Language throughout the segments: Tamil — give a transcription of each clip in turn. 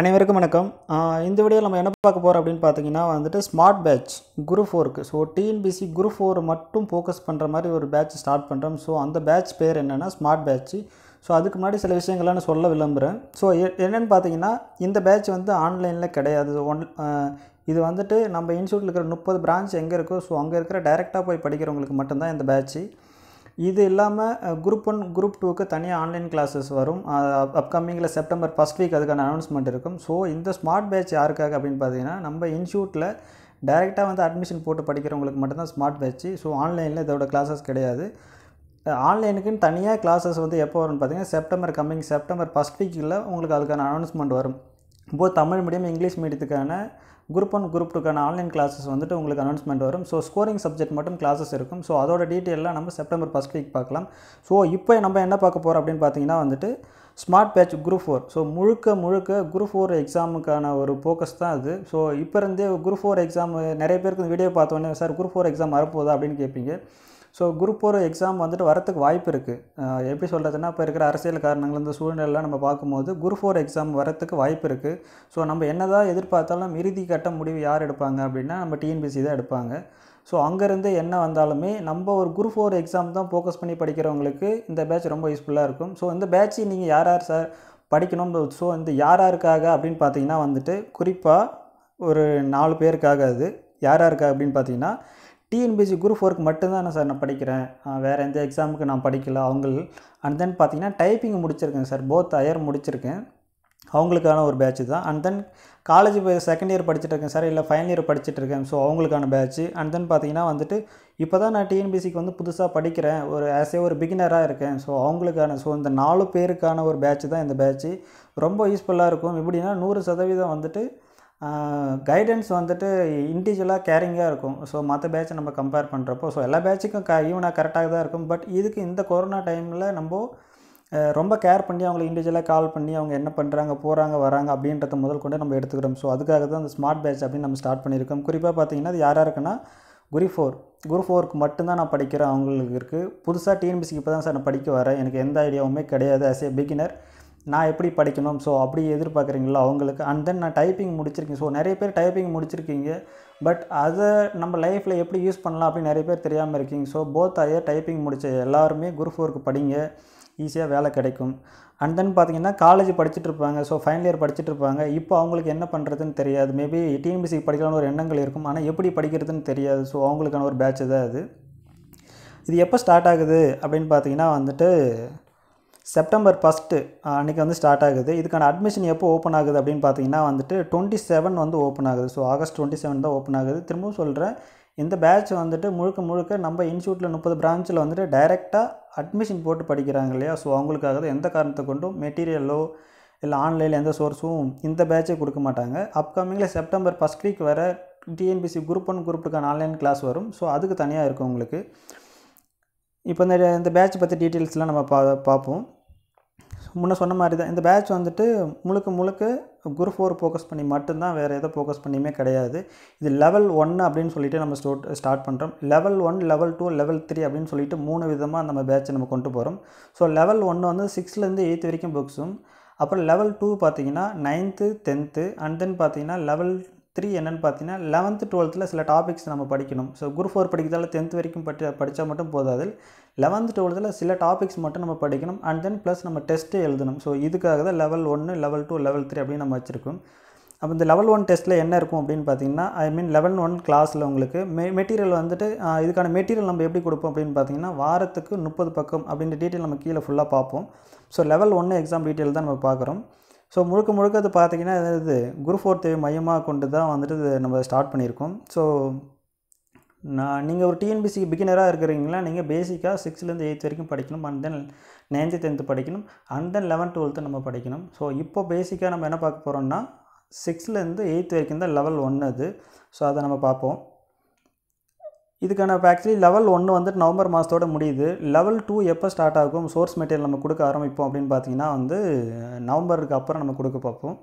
அனைவருக்கும் வணக்கம் இந்த வீடியோ நம்ம என்ன பார்க்க போகிறோம் அப்படின்னு பார்த்தீங்கன்னா வந்துட்டு ஸ்மார்ட் பேட்ச் குரூப் ஃபோருக்கு ஸோ டிஎன்பிசி குரூப் ஃபோர் மட்டும் ஃபோக்கஸ் பண்ணுற மாதிரி ஒரு பேட்ச் ஸ்டார்ட் பண்ணுறோம் ஸோ அந்த பேட்ச் பேர் என்னென்னா ஸ்மார்ட் பேட்ச்சு ஸோ அதுக்கு முன்னாடி சில விஷயங்களை நான் சொல்ல விளம்புகிறேன் ஸோ என்னென்னு பார்த்தீங்கன்னா இந்த பேட்ச் வந்து ஆன்லைனில் கிடையாது இது வந்துட்டு நம்ம இன்ஸ்டியூட்டில் இருக்கிற முப்பது பிரான்ச் எங்கே இருக்கோ ஸோ அங்கே இருக்கிற டைரெக்டாக போய் படிக்கிறவங்களுக்கு மட்டும்தான் இந்த பேட்ச்சு இது இல்லாமல் குரூப் ஒன் குரூப் டூக்கு தனியாக ஆன்லைன் கிளாஸஸ் வரும் அப்கமிங்கில் செப்டம்பர் ஃபஸ்ட் வீக் அதுக்கான அனௌன்ஸ்மெண்ட் இருக்கும் ஸோ இந்த ஸ்மார்ட் பேட்ச் யாருக்காக அப்படின்னு பார்த்தீங்கன்னா நம்ம இன்ஸ்டியூட்டில் டைரெக்டாக வந்து அட்மிஷன் போட்டு படிக்கிறவங்களுக்கு மட்டும்தான் ஸ்மார்ட் பேட்ச் ஸோ ஆன்லைனில் இதோட கிளாஸஸ் கிடையாது ஆன்லைனுக்குன்னு தனியாக கிளாஸஸ் வந்து எப்போ வரும்னு பார்த்தீங்கன்னா செப்டம்பர் கம்மிங் செப்டம்பர் ஃபஸ்ட் வீக்கில் உங்களுக்கு அதுக்கான அனௌன்ஸ்மெண்ட் வரும் இப்போ தமிழ் மீடியம் இங்கிலீஷ் மீடியத்துக்கான குரூப் ஒன் குரூப் டூக்கான ஆன்லைன் கிளாஸஸ் வந்துட்டு உங்களுக்கு அனௌன்ஸ்மெண்ட் வரும் ஸோ ஸ்கோரிங் சப்ஜெக்ட் மட்டும் கிளாஸஸ் இருக்கும் ஸோ அதோட டீட்டெயிலாக நம்ம செப்டம்பர் ஃபஸ்ட் வீக் பார்க்கலாம் ஸோ இப்போ நம்ம என்ன பார்க்க போகிறோம் அப்படின்னு பார்த்தீங்கன்னா வந்துட்டு smart batch group four so முழுக்க முழுக்க குரூப் ஃபோர் எக்ஸாமுக்கான ஒரு ஃபோக்கஸ் தான் அது ஸோ இப்போ இருந்தே குரூப் ஃபோர் எக்ஸாம் நிறைய பேருக்கு வீடியோ பார்த்தோன்னே சார் குரூப் ஃபோர் எக்ஸாம் வரப்போகுதா அப்படின்னு கேட்பீங்க ஸோ குரூப் ஒரு எக்ஸாம் வந்துட்டு வரத்துக்கு வாய்ப்பு இருக்குது எப்படி சொல்கிறதுனா இப்போ இருக்கிற அரசியல் காரணங்கள் இந்த சூழ்நிலைலாம் நம்ம பார்க்கும்போது குரூப் ஃபோர் எக்ஸாம் வரத்துக்கு வாய்ப்பு இருக்குது ஸோ நம்ம என்னதான் எதிர்பார்த்தாலும் இறுதி கட்ட முடிவு யார் எடுப்பாங்க அப்படின்னா நம்ம டிஎன்பிசி தான் எடுப்பாங்க ஸோ அங்கேருந்து என்ன வந்தாலுமே நம்ம ஒரு குரூப் ஃபோர் எக்ஸாம் தான் ஃபோக்கஸ் பண்ணி படிக்கிறவங்களுக்கு இந்த பேட்ச் ரொம்ப யூஸ்ஃபுல்லாக இருக்கும் ஸோ இந்த பேட்ச் நீங்கள் யார் யார் சார் படிக்கணும் ஸோ இந்த யார் யாருக்காக அப்படின்னு பார்த்தீங்கன்னா வந்துட்டு குறிப்பாக ஒரு நாலு பேருக்காக அது யார் யாருக்காக அப்படின்னு பார்த்தீங்கன்னா டிஎன்பிசி குரூப் ஃபோருக்கு மட்டும்தான் நான் சார் நான் படிக்கிறேன் வேறு எந்த எக்ஸாமுக்கு நான் படிக்கல அவங்க அண்ட் தென் பார்த்தீங்கன்னா டைப்பிங் முடிச்சிருக்கேன் சார் போத் அயர் முடிச்சிருக்கேன் அவங்களுக்கான ஒரு பேட்ச் தான் and then college second year படிச்சுட்டு இருக்கேன் சார் இல்லை ஃபைனல் இயர் படிச்சுட்டு இருக்கேன் ஸோ அவங்களுக்கான பேட்ச் அண்ட் தென் பார்த்தீங்கன்னா வந்துட்டு இப்போ தான் நான் டிஎன்பிசிக்கு வந்து புதுசாக படிக்கிறேன் ஒரு ஆஸ் ஏ ஒரு பிகினராக இருக்கேன் ஸோ அவங்களுக்கான ஸோ இந்த நாலு பேருக்கான ஒரு பேட்ச் தான் இந்த பேட்ச் ரொம்ப யூஸ்ஃபுல்லாக இருக்கும் எப்படின்னா நூறு சதவீதம் வந்துட்டு கைடன்ஸ் வந்துட்டு இண்டிவிஜுவலாக கேரிங்காக இருக்கும் ஸோ மற்ற பேட்சை நம்ம கம்பேர் பண்ணுறப்போ ஸோ எல்லா பேட்சுக்கும் க ஈவனாக கரெக்டாக தான் இருக்கும் பட் இதுக்கு இந்த கொரோனா டைமில் நம்ம ரொம்ப கேர் பண்ணி அவங்களை இண்டிவிஜுவலாக கால் பண்ணி அவங்க என்ன பண்ணுறாங்க போகிறாங்க வராங்க அப்படின்றத முதல் கொண்டு நம்ம எடுத்துக்கிறோம் ஸோ அதுக்காக தான் அந்த ஸ்மார்ட் பேட்ச் அப்படின்னு நம்ம ஸ்டார்ட் பண்ணியிருக்கோம் குறிப்பாக பார்த்தீங்கன்னா அது யாராக இருக்குன்னா குரு ஃபோர் குரு ஃபோருக்கு மட்டும்தான் நான் படிக்கிறேன் அவங்களுக்கு இருக்குது புதுசாக டிஎன்பிசிக்கு இப்போ தான் சார் நான் படிக்க வரேன் எனக்கு எந்த ஐடியாவுமே கிடையாது ஆஸ் ஏ பிகினர் நான் எப்படி படிக்கணும் ஸோ அப்படி எதிர்பார்க்குறீங்களோ அவங்களுக்கு அண்ட் தென் நான் டைப்பிங் முடிச்சிருக்கேன் ஸோ நிறைய பேர் டைப்பிங் முடிச்சிருக்கீங்க பட் அதை நம்ம லைஃப்பில் எப்படி யூஸ் பண்ணலாம் அப்படின்னு நிறைய பேர் தெரியாமல் இருக்கீங்க ஸோ போத் ஐயர் டைப்பிங் முடிச்ச எல்லாருமே குரூப் ஃபோருக்கு படிங்க ஈஸியாக வேலை கிடைக்கும் அண்ட் தென் பார்த்திங்கன்னா காலேஜ் படிச்சுட்டு இருப்பாங்க ஸோ ஃபைனல் இயர் படிச்சுட்டு இருப்பாங்க இப்போ அவங்களுக்கு என்ன பண்ணுறதுன்னு தெரியாது மேபி டிஎன்பிசி படிக்கலாம்னு ஒரு எண்ணங்கள் இருக்கும் ஆனால் எப்படி படிக்கிறதுன்னு தெரியாது ஸோ அவங்களுக்கான ஒரு பேட்ச் தான் அது இது எப்போ ஸ்டார்ட் ஆகுது அப்படின்னு பார்த்தீங்கன்னா வந்துட்டு செப்டம்பர் ஃபஸ்ட்டு அன்றைக்கி வந்து ஸ்டார்ட் ஆகுது இதுக்கான அட்மிஷன் எப்போ ஓப்பன் ஆகுது அப்படின்னு பார்த்தீங்கன்னா வந்துட்டு டுவெண்ட்டி செவன் வந்து ஓப்பன் ஆகுது ஸோ ஆகஸ்ட் டுவெண்ட்டி செவன் தான் ஓப்பன் ஆகுது திரும்பவும் சொல்கிறேன் இந்த பேட்ச் வந்துட்டு முழுக்க முழுக்க நம்ம இன்ஸ்டியூட்டில் முப்பது பிரான்ச்சில் வந்துட்டு டைரெக்டாக அட்மிஷன் போட்டு படிக்கிறாங்க இல்லையா ஸோ அவங்களுக்காக எந்த காரணத்தை கொண்டும் மெட்டீரியலோ இல்லை ஆன்லைனில் எந்த சோர்ஸும் இந்த பேட்சே கொடுக்க மாட்டாங்க அப்கமிங்கில் செப்டம்பர் ஃபஸ்ட் வீக் வர டிஎன்பிசி குரூப் ஒன் குரூப்புக்கான ஆன்லைன் கிளாஸ் வரும் ஸோ அதுக்கு தனியாக இருக்கும் உங்களுக்கு இப்போ இந்த இந்த பேட்ச் பற்றி டீட்டெயில்ஸ்லாம் நம்ம பா பார்ப்போம் முன்னே சொன்ன மாதிரி தான் இந்த பேட்ச் வந்துட்டு முழுக்க முழுக்க குரூப் ஃபோர் ஃபோக்கஸ் பண்ணி மட்டும்தான் வேறு எதை ஃபோக்கஸ் பண்ணியுமே கிடையாது இது லெவல் ஒன் அப்படின்னு சொல்லிட்டு நம்ம ஸ்டோட் ஸ்டார்ட் பண்ணுறோம் level one level two level three அப்படின்னு சொல்லிட்டு மூணு விதமாக நம்ம பேட்சை நம்ம கொண்டு போகிறோம் ஸோ லெவல் ஒன்று வந்து சிக்ஸ்த்லேருந்து எயித்து வரைக்கும் புக்ஸும் அப்புறம் லெவல் டூ பார்த்தீங்கன்னா நைன்த்து டென்த்து அண்ட் தென் பார்த்தீங்கன்னா லெவல் த்ரீ என்னென்னு பார்த்தீங்கன்னா லெவன்த்து டுவெல்த்தில் சில டாபிக்ஸ் நம்ம படிக்கணும் ஸோ குரூப் ஃபோர் படிக்கிறதால டென்த் வரைக்கும் படி படித்தா மட்டும் போதாது லெவன்த்து டுவெல்த்தில் சில டாபிக்ஸ் மட்டும் நம்ம படிக்கணும் அண்ட் தென் ப்ளஸ் நம்ம டெஸ்ட்டு எழுதணும் ஸோ இதுக்காக தான் லெவல் ஒன்று லெவல் டூ லெவல் த்ரீ அப்படின்னு நம்ம வச்சுருக்கோம் அப்போ இந்த லெவல் ஒன் டெஸ்ட்டில் என்ன இருக்கும் அப்படின்னு பார்த்தீங்கன்னா ஐ மீன் லெவன் ஒன் கிளாஸில் உங்களுக்கு மெ மெட்டீரியல் வந்துட்டு இதுக்கான மெட்டீரியல் நம்ம எப்படி கொடுப்போம் அப்படின்னு பார்த்தீங்கன்னா வாரத்துக்கு முப்பது பக்கம் அப்படின்ற டீட்டெயில் நம்ம கீழே ஃபுல்லாக பார்ப்போம் ஸோ லெவல் ஒன்று எக்ஸாம் டீட்டெயில் தான் நம்ம பார்க்குறோம் ஸோ முழுக்க முழுக்க அது பார்த்திங்கன்னா இது குரு ஃபோர் தேவை மையமாக கொண்டு தான் வந்துட்டு நம்ம ஸ்டார்ட் பண்ணியிருக்கோம் ஸோ நான் நீங்கள் ஒரு டிஎன்பிசி பிகினராக இருக்கிறீங்களா நீங்கள் பேசிக்காக சிக்ஸ்த்லேருந்து எயித் வரைக்கும் படிக்கணும் அண்ட் தென் நைன்த்து டென்த்து படிக்கணும் அண்ட் தென் லெவன்த் டுவெல்த்து நம்ம படிக்கணும் ஸோ இப்போ பேசிக்காக நம்ம என்ன பார்க்க போகிறோம்னா சிக்ஸ்லேருந்து எயித் வரைக்கும் தான் லெவல் ஒன்று அது ஸோ அதை நம்ம பார்ப்போம் இதுக்கான ஆக்சுவலி லெவல் ஒன்று வந்துட்டு நவம்பர் மாதத்தோட முடியுது லெவல் டூ எப்போ ஸ்டார்ட் ஆகும் சோர்ஸ் மெட்டீரியல் நம்ம கொடுக்க ஆரம்பிப்போம் அப்படின்னு பார்த்தீங்கன்னா வந்து நவம்பருக்கு அப்புறம் நம்ம கொடுக்க பார்ப்போம்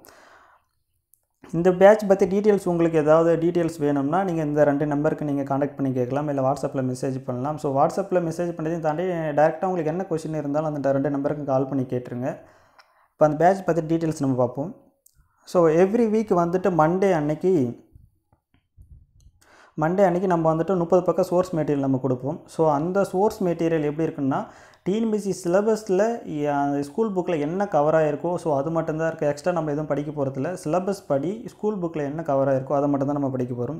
இந்த பேட்ச் பற்றி டீட்டெயில்ஸ் உங்களுக்கு ஏதாவது டீட்டெயில்ஸ் வேணும்னா நீங்கள் இந்த ரெண்டு நம்பருக்கு நீங்கள் காண்டக்ட் பண்ணி கேட்கலாம் இல்லை வாட்ஸ்அப்பில் மெசேஜ் பண்ணலாம் ஸோ வாட்ஸ்அப்பில் மெசேஜ் பண்ணதையும் தாண்டி டேரெக்டாக உங்களுக்கு என்ன கொஷின் இருந்தாலும் அந்த ரெண்டு நம்பருக்கு கால் பண்ணி கேட்டுருங்க இப்போ அந்த பேட்ச் பற்றி டீட்டெயில்ஸ் நம்ம பார்ப்போம் ஸோ எவ்ரி வீக் வந்துட்டு மண்டே அன்னைக்கு மண்டே அன்றைக்கி நம்ம வந்துட்டு முப்பது பக்கம் சோர்ஸ் மெட்டீரியல் நம்ம கொடுப்போம் ஸோ அந்த சோர்ஸ் மெட்டீரியல் எப்படி இருக்குன்னா டிஎன்பிசி சிலபஸில் அந்த ஸ்கூல் புக்கில் என்ன கவர் ஆகிருக்கோ ஸோ அது மட்டும்தான் இருக்குது எக்ஸ்ட்ரா நம்ம எதுவும் படிக்க போகிறதில்ல சிலபஸ் படி ஸ்கூல் புக்கில் என்ன கவர் ஆகிருக்கோ அதை மட்டும்தான் நம்ம படிக்க போகிறோம்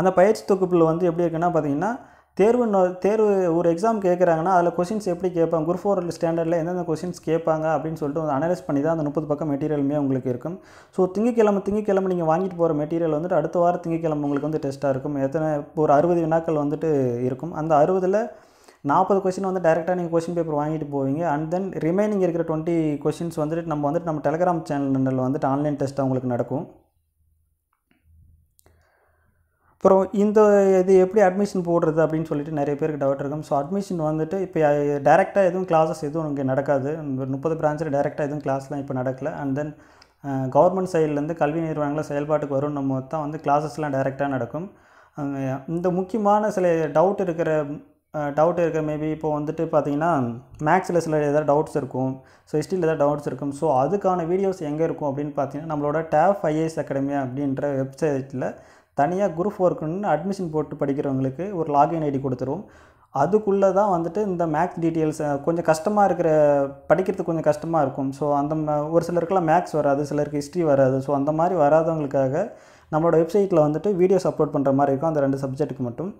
அந்த பயிற்சி தொகுப்பில் வந்து எப்படி இருக்குன்னா பார்த்திங்கன்னா தேர்வு தேர்வு ஒரு எக்ஸாம் கேட்குறாங்கன்னா அதில் கொஷின்ஸ் எப்படி கேட்பாங்க குரூப் ஃபோர் ஸ்டாண்டர்டில் எந்தெந்த கொஷின்ஸ் கேட்பாங்க அப்படின்னு சொல்லிட்டு வந்து அனலைஸ் பண்ணி தான் அந்த முப்பது பக்கம் மெட்டீரியலுமே உங்களுக்கு இருக்கும் ஸோ திங்கக்கிழமை திங்கக்கிழமை நீங்கள் வாங்கிட்டு போகிற மெட்டீரியல் வந்துட்டு அடுத்த வாரம் திங்கக்கிழமை உங்களுக்கு வந்து டெஸ்ட்டாக இருக்கும் எத்தனை ஒரு அறுபது வினாக்கள் வந்துட்டு இருக்கும் அந்த அறுபதில் நாற்பது கொஷின் வந்து டேரெக்டாக நீங்கள் கொஷின் பேப்பர் வாங்கிட்டு போவீங்க அண்ட் தென் ரிமைனிங் இருக்கிற டுவெண்ட்டி கொஷின்ஸ் வந்துட்டு நம்ம வந்துட்டு நம்ம டெலகிராம் சேனலில் வந்துட்டு ஆன்லைன் டெஸ்ட்டாக உங்களுக்கு நடக்கும் அப்புறம் இந்த இது எப்படி அட்மிஷன் போடுறது அப்படின்னு சொல்லிட்டு நிறைய பேருக்கு டவுட் இருக்கும் ஸோ அட்மிஷன் வந்துட்டு இப்போ டேரெக்டாக எதுவும் கிளாஸஸ் எதுவும் இங்கே நடக்காது முப்பது பிரான்ச்சில் டேரெக்டாக எதுவும் கிளாஸ்லாம் இப்போ நடக்கல அண்ட் தென் கவர்மெண்ட் சைட்லேருந்து கல்வி நிறுவனங்களில் செயல்பாட்டுக்கு வரும் நம்ம தான் வந்து கிளாஸஸ்லாம் டேரெக்டாக நடக்கும் இந்த முக்கியமான சில டவுட் இருக்கிற டவுட் இருக்கிற மேபி இப்போ வந்துட்டு பார்த்தீங்கன்னா மேக்ஸில் சில ஏதாவது டவுட்ஸ் இருக்கும் ஸோ ஹிஸ்ட்ரியில் ஏதாவது டவுட்ஸ் இருக்கும் ஸோ அதுக்கான வீடியோஸ் எங்கே இருக்கும் அப்படின்னு பார்த்தீங்கன்னா நம்மளோட டேஃப் ஐஏஎஸ் அகாடமி அப்படின்ற வெப்சைட்டில் தனியாக குரூப் ஒர்க்குன்னு அட்மிஷன் போட்டு படிக்கிறவங்களுக்கு ஒரு லாகின் ஐடி கொடுத்துரும் அதுக்குள்ளே தான் வந்துட்டு இந்த மேக்ஸ் டீட்டெயில்ஸ் கொஞ்சம் கஷ்டமாக இருக்கிற படிக்கிறதுக்கு கொஞ்சம் கஷ்டமாக இருக்கும் ஸோ அந்த ஒரு சிலருக்குலாம் மேக்ஸ் வராது சிலருக்கு ஹிஸ்ட்ரி வராது ஸோ அந்த மாதிரி வராதவங்களுக்காக நம்மளோட வெப்சைட்டில் வந்துட்டு வீடியோஸ் அப்லோட் பண்ணுற மாதிரி இருக்கும் அந்த ரெண்டு சப்ஜெக்ட்டுக்கு மட்டும்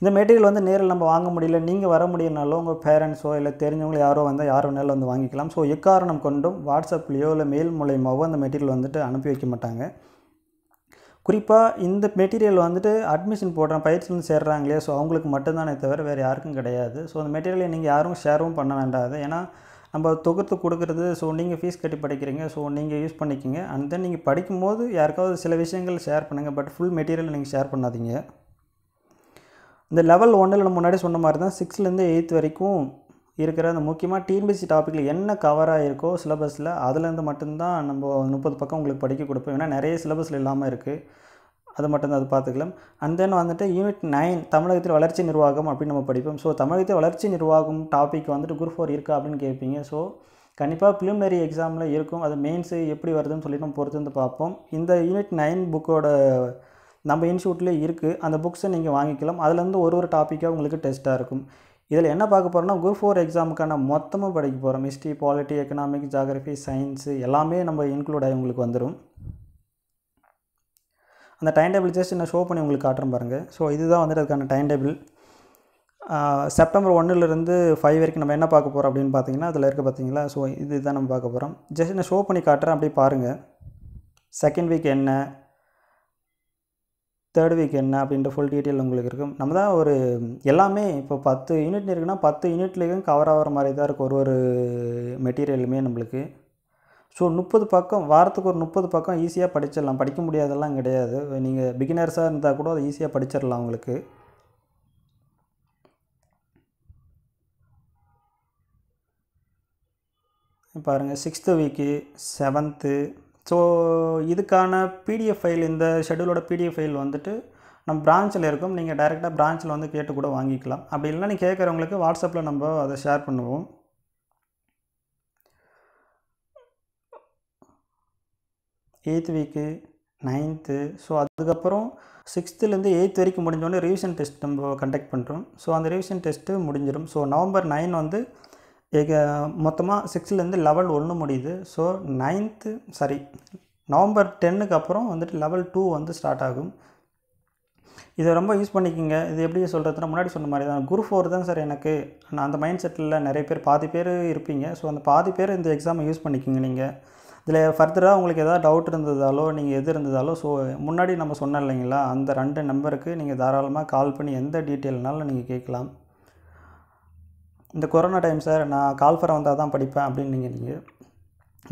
இந்த மெட்டீரியல் வந்து நேரில் நம்ம வாங்க முடியல நீங்கள் வர முடியலனாலும் உங்கள் பேரண்ட்ஸோ இல்லை தெரிஞ்சவங்களும் யாரோ வந்தால் யார் வேணாலும் வந்து வாங்கிக்கலாம் ஸோ எக்காரணம் கொண்டும் வாட்ஸ்அப்லேயோ இல்லை மெயில் மூலயமாவோ அந்த மெட்டீரியல் வந்துட்டு அனுப்பி வைக்க மாட்டாங்க குறிப்பாக இந்த மெட்டீரியல் வந்துட்டு அட்மிஷன் போடுற பயிற்சியில் சேர்றாங்களே ஸோ அவங்களுக்கு மட்டும்தானே தவிர வேறு யாருக்கும் கிடையாது ஸோ அந்த மெட்டீரியலை நீங்கள் யாரும் ஷேரும் பண்ண வேண்டாது ஏன்னா நம்ம தொகுத்து கொடுக்குறது ஸோ நீங்கள் ஃபீஸ் கட்டி படிக்கிறீங்க ஸோ நீங்கள் யூஸ் பண்ணிக்கிங்க அண்ட் தென் நீங்கள் படிக்கும்போது யாருக்காவது சில விஷயங்கள் ஷேர் பண்ணுங்கள் பட் ஃபுல் மெட்டீரியல் நீங்கள் ஷேர் பண்ணாதீங்க இந்த லெவல் ஒன்றில் நம்ம முன்னாடி சொன்ன மாதிரி தான் சிக்ஸ்த்லேருந்து எயித் வரைக்கும் இருக்கிற அந்த முக்கியமாக டிஎன்பிசி டாப்பிக்கில் என்ன கவர் ஆகிருக்கோ சிலபஸில் அதுலேருந்து மட்டும்தான் நம்ம முப்பது பக்கம் உங்களுக்கு படிக்க கொடுப்போம் ஏன்னா நிறைய சிலபஸில் இல்லாமல் இருக்குது அது மட்டும்தான் அது பார்த்துக்கலாம் அண்ட் தென் வந்துட்டு யூனிட் நைன் தமிழகத்தில் வளர்ச்சி நிர்வாகம் அப்படின்னு நம்ம படிப்போம் ஸோ தமிழகத்தில் வளர்ச்சி நிர்வாகம் டாபிக் வந்துட்டு குரூப் ஃபோர் இருக்கா அப்படின்னு கேட்பீங்க ஸோ கண்டிப்பாக ப்ரிலிமினரி எக்ஸாமில் இருக்கும் அது மெயின்ஸு எப்படி வருதுன்னு சொல்லி நம்ம பொறுத்து வந்து பார்ப்போம் இந்த யூனிட் நைன் புக்கோட நம்ம இன்ஸ்டியூட்லேயே இருக்குது அந்த புக்ஸை நீங்கள் வாங்கிக்கலாம் அதுலேருந்து ஒரு ஒரு டாப்பிக்காக உங்களுக்கு டெஸ்ட்டாக இருக்கும் இதில் என்ன பார்க்க போகிறோம்னா குரூப் ஃபோர் எக்ஸாமுக்கான மொத்தமாக படிக்க போகிறோம் history polity economic geography science எல்லாமே நம்ம இன்க்ளூட் ஆகி உங்களுக்கு வந்துடும் அந்த டைம் டேபிள் ஜஸ்ட் நான் ஷோ பண்ணி உங்களுக்கு காட்டுறேன் பாருங்கள் ஸோ இதுதான் வந்துட்டு அதுக்கான டைம் டேபிள் செப்டம்பர் ஒன்றுலேருந்து ஃபைவ் வரைக்கும் நம்ம என்ன பார்க்க போகிறோம் அப்படின்னு பார்த்தீங்கன்னா அதில் இருக்க பார்த்தீங்களா ஸோ இது தான் நம்ம பார்க்க போகிறோம் ஜஸ்ட் நான் ஷோ பண்ணி காட்டுறேன் அப்படியே பாருங்கள் செகண்ட் வீக் என்ன தேர்ட் வீக் என்ன அப்படின்ற ஃபுல் டீட்டெயில் உங்களுக்கு இருக்கும் நம்ம தான் ஒரு எல்லாமே இப்போ பத்து யூனிட் இருக்குன்னா பத்து யூனிட்லேயும் கவர் ஆகிற மாதிரி தான் இருக்கும் ஒரு ஒரு மெட்டீரியலுமே நம்மளுக்கு ஸோ முப்பது பக்கம் வாரத்துக்கு ஒரு முப்பது பக்கம் ஈஸியாக படிச்சிடலாம் படிக்க முடியாதெல்லாம் கிடையாது நீங்கள் பிகினர்ஸாக இருந்தால் கூட அதை ஈஸியாக படிச்சிடலாம் உங்களுக்கு பாருங்கள் சிக்ஸ்த்து வீக்கு செவன்த்து ஸோ இதுக்கான பிடிஎஃப் ஃபைல் இந்த ஷெடியூலோட பிடிஎஃப் ஃபைல் வந்துட்டு நம்ம பிரான்ச்சில் இருக்கும் நீங்கள் டைரெக்டாக பிரான்ச்சில் வந்து கேட்டு கூட வாங்கிக்கலாம் அப்படி இல்லைனா நீ கேட்குறவங்களுக்கு வாட்ஸ்அப்பில் நம்ம அதை ஷேர் பண்ணுவோம் எயித் வீக்கு நைன்த்து ஸோ அதுக்கப்புறம் சிக்ஸ்த்துலேருந்து எயித் வரைக்கும் முடிஞ்சோடனே ரிவிஷன் டெஸ்ட் நம்ம கண்டக்ட் பண்ணுறோம் ஸோ அந்த ரிவிஷன் டெஸ்ட்டு முடிஞ்சிடும் ஸோ நவம்பர் நைன் வந்து மொத்தமாக சிக்ஸ்த்துலேருந்து லெவல் ஒன்று முடியுது ஸோ நைன்த்து சாரி நவம்பர் டென்னுக்கு அப்புறம் வந்துட்டு லெவல் டூ வந்து ஸ்டார்ட் ஆகும் இதை ரொம்ப யூஸ் பண்ணிக்கோங்க இது எப்படி சொல்கிறதுனா முன்னாடி சொன்ன மாதிரி தான் குரூப் ஃபோர் தான் சார் எனக்கு நான் அந்த மைண்ட் செட்டில் நிறைய பேர் பாதி பேர் இருப்பீங்க ஸோ அந்த பாதி பேர் இந்த எக்ஸாமை யூஸ் பண்ணிக்கோங்க நீங்கள் இதில் ஃபர்தராக உங்களுக்கு எதாவது டவுட் இருந்ததாலோ நீங்கள் எது இருந்ததாலோ ஸோ முன்னாடி நம்ம சொன்னோம் இல்லைங்களா அந்த ரெண்டு நம்பருக்கு நீங்கள் தாராளமாக கால் பண்ணி எந்த டீட்டெயில்னாலும் நீங்கள் கேட்கலாம் இந்த கொரோனா டைம் சார் நான் கால்ஃபர் வந்தால் தான் படிப்பேன் அப்படின்னு நீங்கள் நீங்கள்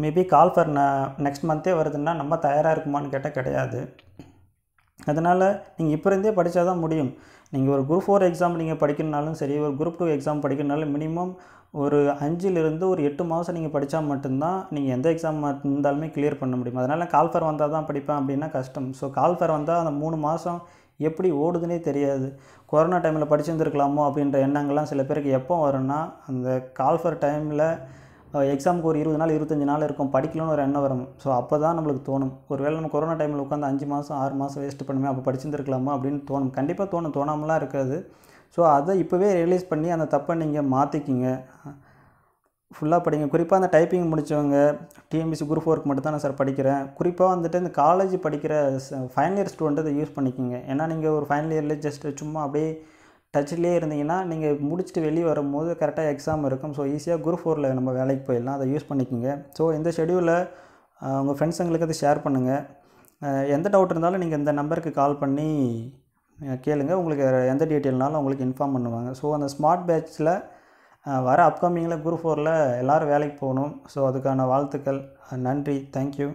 மேபி கால்ஃபர் ந நெக்ஸ்ட் மந்த்தே வருதுன்னா நம்ம தயாராக இருக்குமான்னு கேட்டால் கிடையாது அதனால் நீங்கள் இப்போ இருந்தே படித்தா தான் முடியும் நீங்கள் ஒரு குரூப் ஃபோர் எக்ஸாம் நீங்கள் படிக்கணுனாலும் சரி ஒரு குரூப் டூ எக்ஸாம் படிக்கணுனாலும் மினிமம் ஒரு அஞ்சிலிருந்து ஒரு எட்டு மாதம் நீங்கள் படித்தா மட்டும்தான் நீங்கள் எந்த எக்ஸாம் இருந்தாலுமே கிளியர் பண்ண முடியும் அதனால் கால்ஃபர் வந்தால் தான் படிப்பேன் அப்படின்னா கஷ்டம் ஸோ கால்ஃபர் வந்தால் அந்த மூணு மாதம் எப்படி ஓடுதுனே தெரியாது கொரோனா டைமில் படிச்சிருந்துருக்கலாமோ அப்படின்ற எண்ணங்கள்லாம் சில பேருக்கு எப்போ வரும்னா அந்த கால்ஃபர் டைமில் எக்ஸாமுக்கு ஒரு இருபது நாள் இருபத்தஞ்சி நாள் இருக்கும் படிக்கலன்னு ஒரு எண்ணம் வரும் ஸோ அப்போ தான் நம்மளுக்கு தோணும் ஒரு வேளை நம்ம கொரோனா டைமில் உட்காந்து அஞ்சு மாதம் ஆறு மாதம் வேஸ்ட் பண்ணுமே அப்போ படிச்சிருந்துருக்கலாமா அப்படின்னு தோணும் கண்டிப்பாக தோணும் தோணாமலாம் இருக்காது ஸோ அதை இப்போவே ரியலைஸ் பண்ணி அந்த தப்பை நீங்கள் மாற்றிக்கிங்க ஃபுல்லாக படிங்க குறிப்பாக அந்த டைப்பிங் முடித்தவங்க டிஎம்பிசி குரூப் ஒர்க் மட்டும் தான் நான் சார் படிக்கிறேன் குறிப்பாக வந்துட்டு இந்த காலேஜ் படிக்கிற ஃபைனல் இயர் ஸ்டூடெண்ட் அதை யூஸ் பண்ணிக்கோங்க ஏன்னா நீங்கள் ஒரு ஃபைனல் இயரில் ஜஸ்ட் சும்மா அப்படியே டச்சிலே இருந்தீங்கன்னா நீங்கள் முடிச்சுட்டு வெளியே வரும்போது கரெக்டாக எக்ஸாம் இருக்கும் ஸோ ஈஸியாக குரூப் ஃபோரில் நம்ம வேலைக்கு போயிடலாம் அதை யூஸ் பண்ணிக்கோங்க ஸோ இந்த ஷெடியூலில் உங்கள் ஃப்ரெண்ட்ஸுங்களுக்கு அதை ஷேர் பண்ணுங்கள் எந்த டவுட் இருந்தாலும் நீங்கள் இந்த நம்பருக்கு கால் பண்ணி கேளுங்கள் உங்களுக்கு எந்த டீட்டெயில்னாலும் உங்களுக்கு இன்ஃபார்ம் பண்ணுவாங்க ஸோ அந்த ஸ்மார்ட் பேட்சில் வர அப்கமிங்கில் குரூப் ஃபோரில் எல்லோரும் வேலைக்கு போகணும் ஸோ அதுக்கான வாழ்த்துக்கள் நன்றி தேங்க்யூ